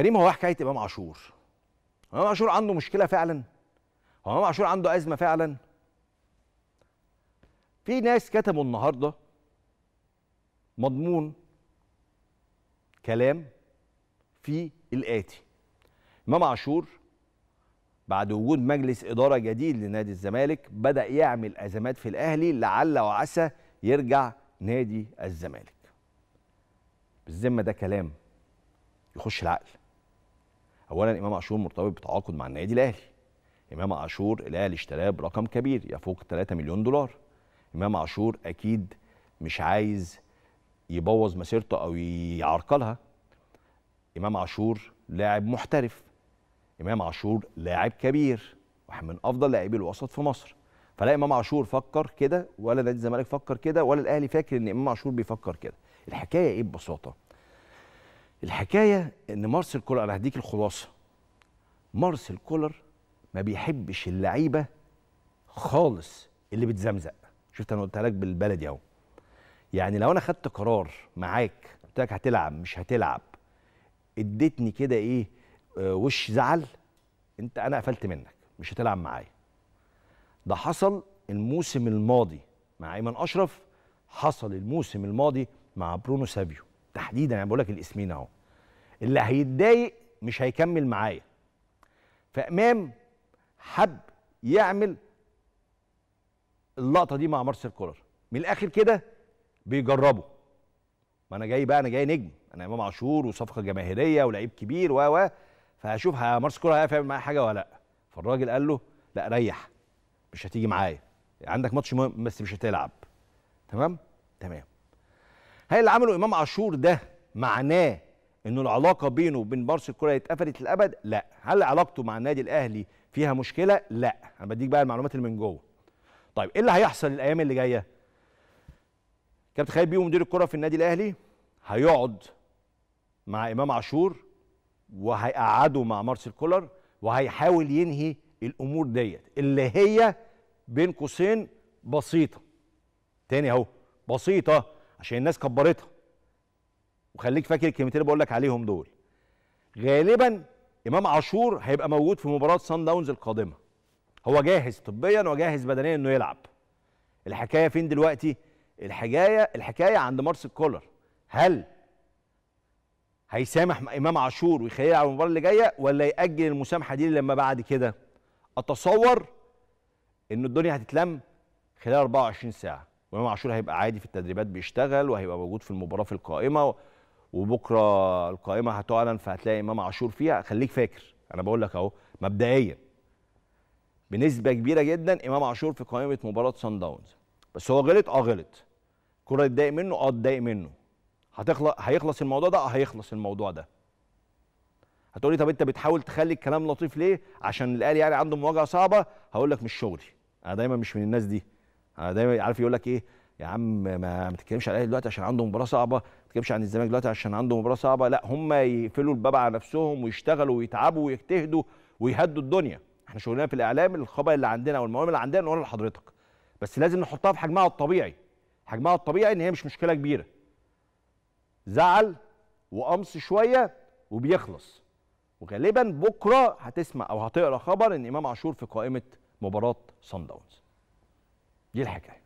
كريم هو حكايه امام عاشور امام عاشور عنده مشكله فعلا هو امام عاشور عنده ازمه فعلا في ناس كتبوا النهارده مضمون كلام في الاتي امام عاشور بعد وجود مجلس اداره جديد لنادي الزمالك بدا يعمل ازمات في الاهلي لعل وعسى يرجع نادي الزمالك بالذمه ده كلام يخش العقل اولا امام عاشور مرتبط بتعاقد مع النادي الاهلي امام عاشور الاهلي اشتراه برقم كبير يفوق 3 مليون دولار امام عاشور اكيد مش عايز يبوظ مسيرته او يعرقلها امام عاشور لاعب محترف امام عاشور لاعب كبير واحد من افضل لاعبي الوسط في مصر فلا امام عاشور فكر كده ولا نادي الزمالك فكر كده ولا الاهلي فاكر ان امام عاشور بيفكر كده الحكايه ايه ببساطه الحكايه ان مارسيل كولر انا هديك الخلاصه مارسيل كولر ما بيحبش اللعيبه خالص اللي بتزمزق شفت انا قلتها لك بالبلدي اهو يعني لو انا خدت قرار معاك قلت لك هتلعب مش هتلعب اديتني كده ايه آه وش زعل انت انا قفلت منك مش هتلعب معايا ده حصل الموسم الماضي مع ايمن اشرف حصل الموسم الماضي مع برونو سافيو تحديدا انا بقول لك الاسمين اهو اللي هيتضايق مش هيكمل معايا فامام حب يعمل اللقطه دي مع مارسيل كولر من الاخر كده بيجربه ما انا جاي بقى انا جاي نجم انا امام عاشور وصفقه جماهيريه ولعيب كبير و و فهشوف مارسيل كولر هيعرف يعمل معايا حاجه ولا لا فالراجل قال له لا ريح مش هتيجي معايا عندك ماتش مهم بس مش هتلعب تمام تمام هل اللي عمله امام عاشور ده معناه ان العلاقه بينه وبين بارس الكره اتقفلت للابد لا هل علاقته مع النادي الاهلي فيها مشكله لا انا بديك بقى المعلومات اللي من جوه طيب ايه اللي هيحصل الايام اللي جايه كابتن خالد بيه مدير الكره في النادي الاهلي هيقعد مع امام عاشور وهيقعده مع مارسيل كولر وهيحاول ينهي الامور ديت اللي هي بين قوسين بسيطه تاني اهو بسيطه عشان الناس كبرتها وخليك فاكر الكلمتين اللي بقول لك عليهم دول غالبا امام عاشور هيبقى موجود في مباراه سان داونز القادمه هو جاهز طبيا وجاهز بدنيا انه يلعب الحكايه فين دلوقتي الحكايه الحكايه عند مارس كولر هل هيسامح امام عاشور ويخليه يلعب المباراه اللي جايه ولا ياجل المسامحه دي لما بعد كده اتصور ان الدنيا هتتلم خلال 24 ساعه وامام عاشور هيبقى عادي في التدريبات بيشتغل وهيبقى موجود في المباراه في القائمه وبكره القائمه هتعلن فهتلاقي امام عاشور فيها خليك فاكر انا بقول لك اهو مبدئيا بنسبه كبيره جدا امام عاشور في قائمه مباراه سان داونز بس هو غلط اه غلط الكره اتضايق منه اه اتضايق منه هتخلص هيخلص الموضوع ده اه هيخلص الموضوع ده هتقولي طب انت بتحاول تخلي الكلام لطيف ليه عشان الاهلي يعني عنده مواجهه صعبه هقول لك مش شغلي انا دايما مش من الناس دي انا آه، دايما عارف يقول لك ايه يا عم ما تتكلمش على الاهلي دلوقتي عشان عنده مباراه صعبه ما تتكلمش عن الزمالك دلوقتي عشان عنده مباراه صعبه لا هم يقفلوا الباب على نفسهم ويشتغلوا ويتعبوا ويجتهدوا ويهدوا الدنيا احنا شغلنا في الاعلام الخبر اللي عندنا او اللي عندنا نقولها لحضرتك بس لازم نحطها في حجمها الطبيعي حجمها الطبيعي ان هي مش مشكله كبيره زعل وقمص شويه وبيخلص وغالبا بكره هتسمع او هتقرا خبر ان امام عاشور في قائمه مباراه صن داونز دي الحكايه